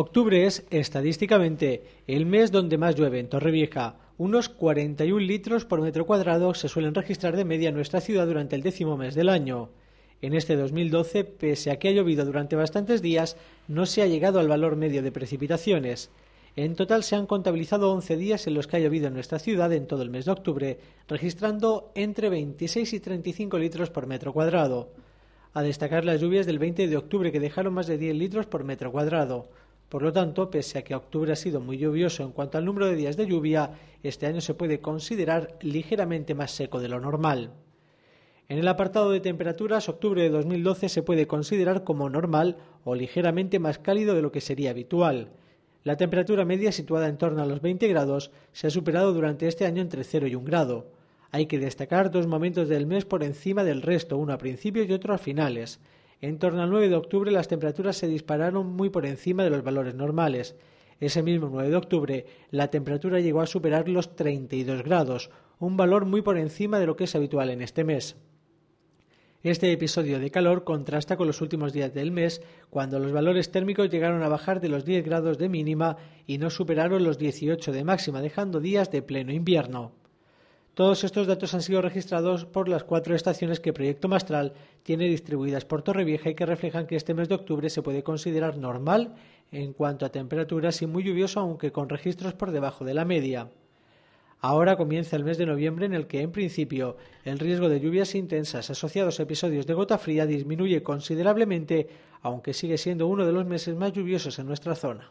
Octubre es estadísticamente el mes donde más llueve en Torrevieja. Unos 41 litros por metro cuadrado se suelen registrar de media en nuestra ciudad durante el décimo mes del año. En este 2012, pese a que ha llovido durante bastantes días, no se ha llegado al valor medio de precipitaciones. En total se han contabilizado 11 días en los que ha llovido en nuestra ciudad en todo el mes de octubre, registrando entre 26 y 35 litros por metro cuadrado. A destacar las lluvias del 20 de octubre que dejaron más de 10 litros por metro cuadrado. Por lo tanto, pese a que octubre ha sido muy lluvioso en cuanto al número de días de lluvia, este año se puede considerar ligeramente más seco de lo normal. En el apartado de temperaturas, octubre de 2012 se puede considerar como normal o ligeramente más cálido de lo que sería habitual. La temperatura media situada en torno a los 20 grados se ha superado durante este año entre 0 y 1 grado. Hay que destacar dos momentos del mes por encima del resto, uno a principios y otro a finales. En torno al 9 de octubre las temperaturas se dispararon muy por encima de los valores normales. Ese mismo 9 de octubre la temperatura llegó a superar los 32 grados, un valor muy por encima de lo que es habitual en este mes. Este episodio de calor contrasta con los últimos días del mes, cuando los valores térmicos llegaron a bajar de los 10 grados de mínima y no superaron los 18 de máxima, dejando días de pleno invierno. Todos estos datos han sido registrados por las cuatro estaciones que Proyecto Mastral tiene distribuidas por Torrevieja y que reflejan que este mes de octubre se puede considerar normal en cuanto a temperaturas y muy lluvioso aunque con registros por debajo de la media. Ahora comienza el mes de noviembre en el que, en principio, el riesgo de lluvias intensas asociados a episodios de gota fría disminuye considerablemente, aunque sigue siendo uno de los meses más lluviosos en nuestra zona.